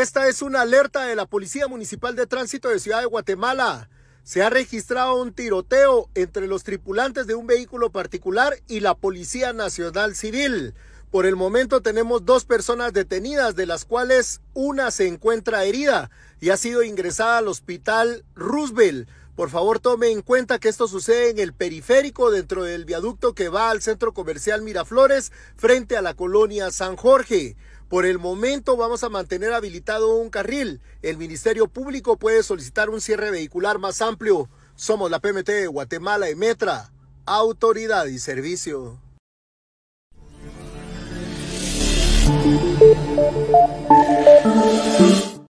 Esta es una alerta de la Policía Municipal de Tránsito de Ciudad de Guatemala. Se ha registrado un tiroteo entre los tripulantes de un vehículo particular y la Policía Nacional Civil. Por el momento tenemos dos personas detenidas, de las cuales una se encuentra herida y ha sido ingresada al hospital Roosevelt. Por favor, tome en cuenta que esto sucede en el periférico dentro del viaducto que va al centro comercial Miraflores frente a la colonia San Jorge. Por el momento vamos a mantener habilitado un carril. El Ministerio Público puede solicitar un cierre vehicular más amplio. Somos la PMT de Guatemala y Metra, autoridad y servicio.